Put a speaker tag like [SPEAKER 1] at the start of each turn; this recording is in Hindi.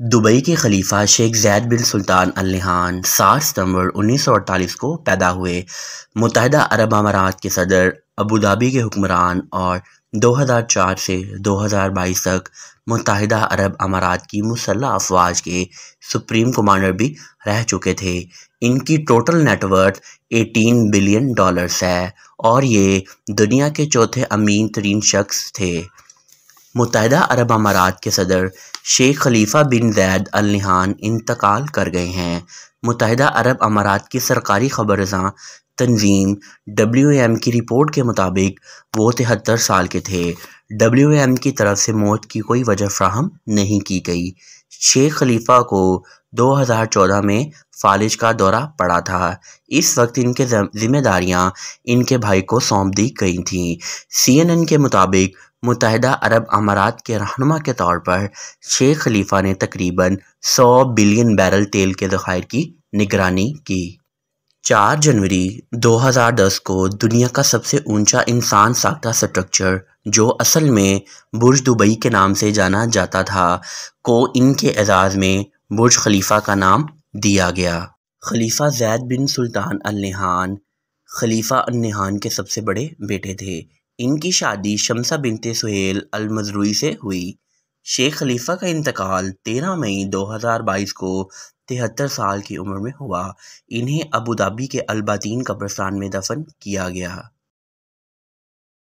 [SPEAKER 1] दुबई के खलीफा शेख जैद बिन सुल्तान अल नहान सात सितंबर अड़तालीस को पैदा हुए मुतहदा अरब अमारात के सदर अबू धाबी के हुक्मरान और 2004 से 2022 तक मुतहदा अरब अमारात की मुसल्ह अफवाज के सुप्रीम कमांडर भी रह चुके थे इनकी टोटल नेटवर्थ 18 बिलियन डॉलर्स है और ये दुनिया के चौथे अमीन तरीन शख्स थे मुतहद अरब अमारात के सदर शेख खलीफा बिन जैद अल नहान इंतकाल कर गए हैं मुतहदा अरब अमारात की सरकारी ख़बरजां तंजीम डब्ल्यू एम की रिपोर्ट के मुताबिक वो तिहत्तर साल के थे डब्ल्यू एम की तरफ से मौत की कोई वजह फ्राहम नहीं की गई शेख खलीफा को 2014 में फालिज का दौरा पड़ा था इस वक्त इनके जिम्मेदारियां इनके भाई को सौंप दी गई थीं सीएनएन के मुताबिक मुतहदा अरब अमारात के रहनमा के तौर पर शेख खलीफा ने तकरीबन सौ बिलियन बैरल तेल के ज़ख़ायर की निगरानी की चार जनवरी दो हज़ार दस को दुनिया का सबसे ऊंचा इंसान साख्ता स्ट्रक्चर जो असल में बुर्ज दुबई के नाम से जाना जाता था को इनके एजाज़ में बुर्ज खलीफा का नाम दिया गया खलीफा जैद बिन सुल्तान अल खलीफा अल के सबसे बड़े बेटे थे इनकी शादी शमसा बिनते सुहेल अल मजरूई से हुई शेख खलीफा का इंतकाल 13 मई 2022 को तिहत्तर साल की उम्र में हुआ इन्हें अबू धाबी के अलबातीन कब्रस्तान में दफन किया गया